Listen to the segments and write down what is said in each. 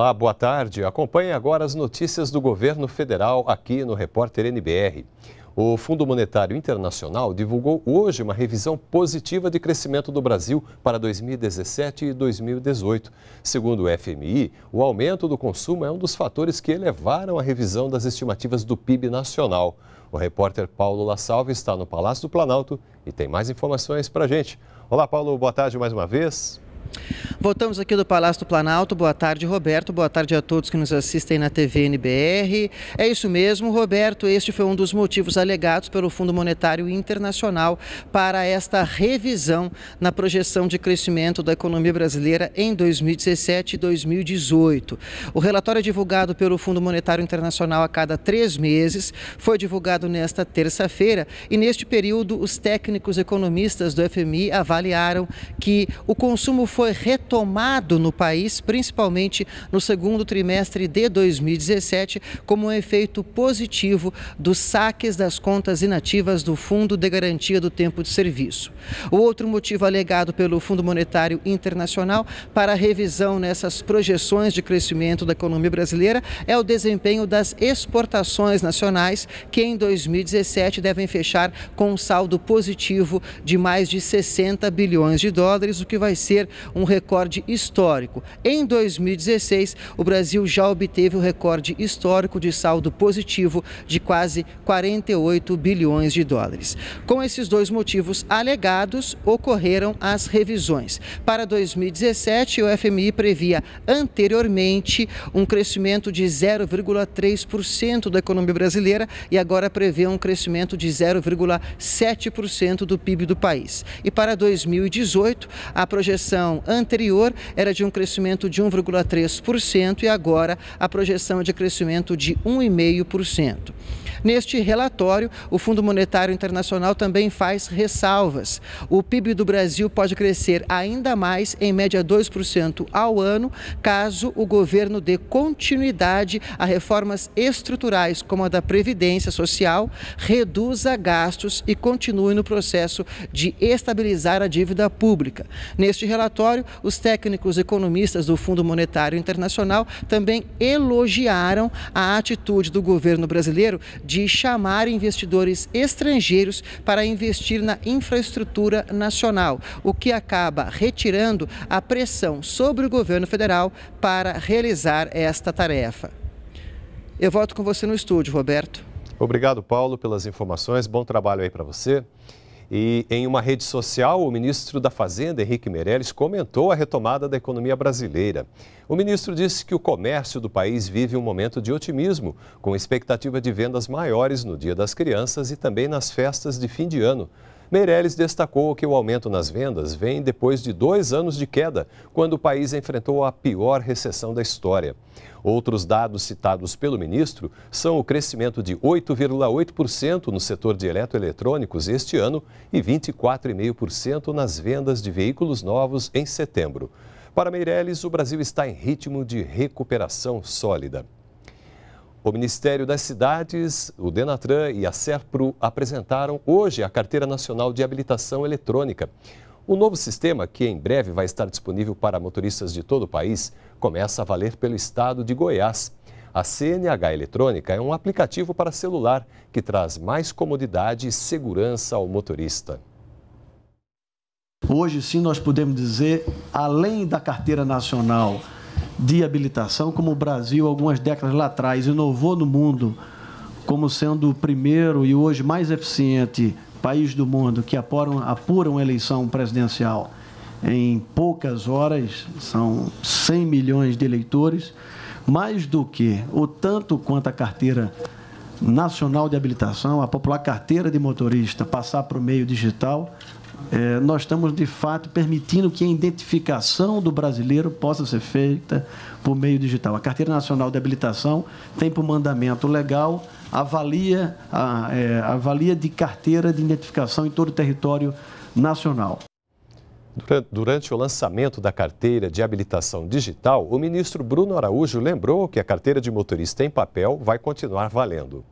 Olá, boa tarde. Acompanhe agora as notícias do governo federal aqui no Repórter NBR. O Fundo Monetário Internacional divulgou hoje uma revisão positiva de crescimento do Brasil para 2017 e 2018. Segundo o FMI, o aumento do consumo é um dos fatores que elevaram a revisão das estimativas do PIB nacional. O repórter Paulo Salva está no Palácio do Planalto e tem mais informações para a gente. Olá, Paulo, boa tarde mais uma vez. Voltamos aqui do Palácio do Planalto. Boa tarde, Roberto. Boa tarde a todos que nos assistem na TV NBR. É isso mesmo, Roberto. Este foi um dos motivos alegados pelo Fundo Monetário Internacional para esta revisão na projeção de crescimento da economia brasileira em 2017 e 2018. O relatório é divulgado pelo Fundo Monetário Internacional a cada três meses foi divulgado nesta terça-feira e neste período os técnicos economistas do FMI avaliaram que o consumo foi foi retomado no país, principalmente no segundo trimestre de 2017, como um efeito positivo dos saques das contas inativas do Fundo de Garantia do Tempo de Serviço. O outro motivo alegado pelo Fundo Monetário Internacional para a revisão nessas projeções de crescimento da economia brasileira é o desempenho das exportações nacionais, que em 2017 devem fechar com um saldo positivo de mais de 60 bilhões de dólares, o que vai ser um recorde histórico. Em 2016, o Brasil já obteve o recorde histórico de saldo positivo de quase 48 bilhões de dólares. Com esses dois motivos alegados, ocorreram as revisões. Para 2017, o FMI previa anteriormente um crescimento de 0,3% da economia brasileira e agora prevê um crescimento de 0,7% do PIB do país. E para 2018, a projeção anterior era de um crescimento de 1,3% e agora a projeção é de crescimento de 1,5%. Neste relatório, o Fundo Monetário Internacional também faz ressalvas. O PIB do Brasil pode crescer ainda mais, em média 2% ao ano, caso o governo dê continuidade a reformas estruturais, como a da Previdência Social, reduza gastos e continue no processo de estabilizar a dívida pública. Neste relatório, relatório, os técnicos economistas do Fundo Monetário Internacional também elogiaram a atitude do governo brasileiro de chamar investidores estrangeiros para investir na infraestrutura nacional, o que acaba retirando a pressão sobre o governo federal para realizar esta tarefa. Eu volto com você no estúdio, Roberto. Obrigado, Paulo, pelas informações. Bom trabalho aí para você. E em uma rede social, o ministro da Fazenda, Henrique Meirelles, comentou a retomada da economia brasileira. O ministro disse que o comércio do país vive um momento de otimismo, com expectativa de vendas maiores no Dia das Crianças e também nas festas de fim de ano. Meirelles destacou que o aumento nas vendas vem depois de dois anos de queda, quando o país enfrentou a pior recessão da história. Outros dados citados pelo ministro são o crescimento de 8,8% no setor de eletroeletrônicos este ano e 24,5% nas vendas de veículos novos em setembro. Para Meirelles, o Brasil está em ritmo de recuperação sólida. O Ministério das Cidades, o Denatran e a Serpro apresentaram hoje a Carteira Nacional de Habilitação Eletrônica. O novo sistema, que em breve vai estar disponível para motoristas de todo o país, começa a valer pelo estado de Goiás. A CNH Eletrônica é um aplicativo para celular que traz mais comodidade e segurança ao motorista. Hoje, sim, nós podemos dizer, além da carteira nacional de habilitação, como o Brasil, algumas décadas lá atrás, inovou no mundo como sendo o primeiro e hoje mais eficiente país do mundo que apuram, apuram eleição presidencial em poucas horas, são 100 milhões de eleitores, mais do que o tanto quanto a carteira nacional de habilitação, a popular carteira de motorista, passar para o meio digital, é, nós estamos, de fato, permitindo que a identificação do brasileiro possa ser feita por meio digital. A Carteira Nacional de Habilitação tem por mandamento legal avalia, a, é, avalia de carteira de identificação em todo o território nacional. Durante o lançamento da carteira de habilitação digital, o ministro Bruno Araújo lembrou que a carteira de motorista em papel vai continuar valendo.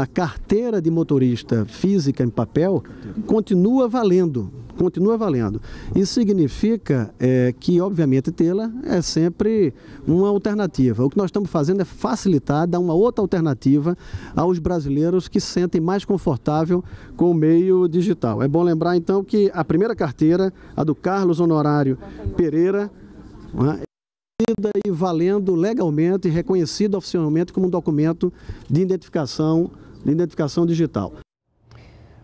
A carteira de motorista física em papel continua valendo, continua valendo. Isso significa é, que, obviamente, tê-la é sempre uma alternativa. O que nós estamos fazendo é facilitar, dar uma outra alternativa aos brasileiros que se sentem mais confortável com o meio digital. É bom lembrar, então, que a primeira carteira, a do Carlos Honorário Pereira, né, e valendo legalmente, reconhecido oficialmente como um documento de identificação de identificação digital.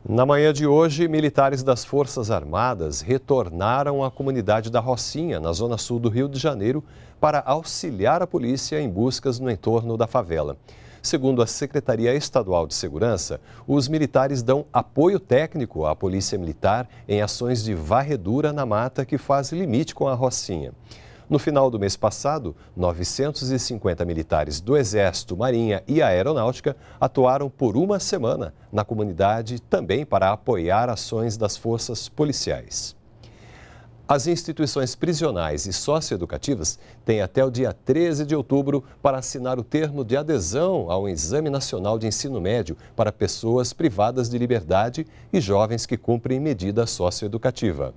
Na manhã de hoje, militares das Forças Armadas retornaram à comunidade da Rocinha, na zona sul do Rio de Janeiro, para auxiliar a polícia em buscas no entorno da favela. Segundo a Secretaria Estadual de Segurança, os militares dão apoio técnico à Polícia Militar em ações de varredura na mata que faz limite com a Rocinha. No final do mês passado, 950 militares do Exército, Marinha e Aeronáutica atuaram por uma semana na comunidade também para apoiar ações das forças policiais. As instituições prisionais e socioeducativas têm até o dia 13 de outubro para assinar o termo de adesão ao Exame Nacional de Ensino Médio para pessoas privadas de liberdade e jovens que cumprem medida socioeducativa.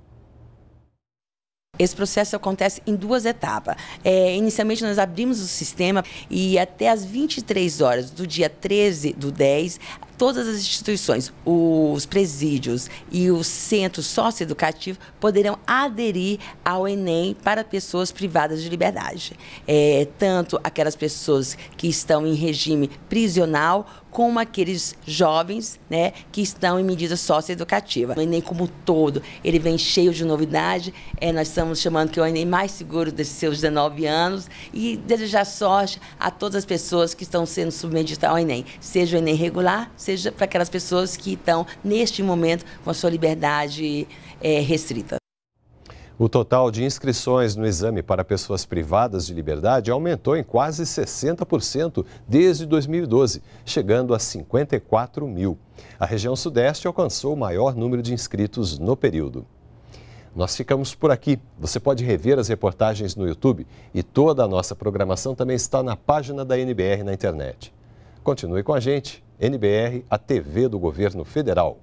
Esse processo acontece em duas etapas. É, inicialmente, nós abrimos o sistema e até as 23 horas do dia 13 do 10 todas as instituições, os presídios e os centros socioeducativos poderão aderir ao Enem para pessoas privadas de liberdade. É, tanto aquelas pessoas que estão em regime prisional, como aqueles jovens né, que estão em medida socioeducativa. O Enem como todo, ele vem cheio de novidade. É, nós estamos chamando que é o Enem mais seguro desses seus 19 anos e desejar sorte a todas as pessoas que estão sendo submetidas ao Enem, seja o Enem regular, seja seja para aquelas pessoas que estão, neste momento, com a sua liberdade é, restrita. O total de inscrições no exame para pessoas privadas de liberdade aumentou em quase 60% desde 2012, chegando a 54 mil. A região Sudeste alcançou o maior número de inscritos no período. Nós ficamos por aqui. Você pode rever as reportagens no YouTube e toda a nossa programação também está na página da NBR na internet. Continue com a gente. NBR, a TV do governo federal.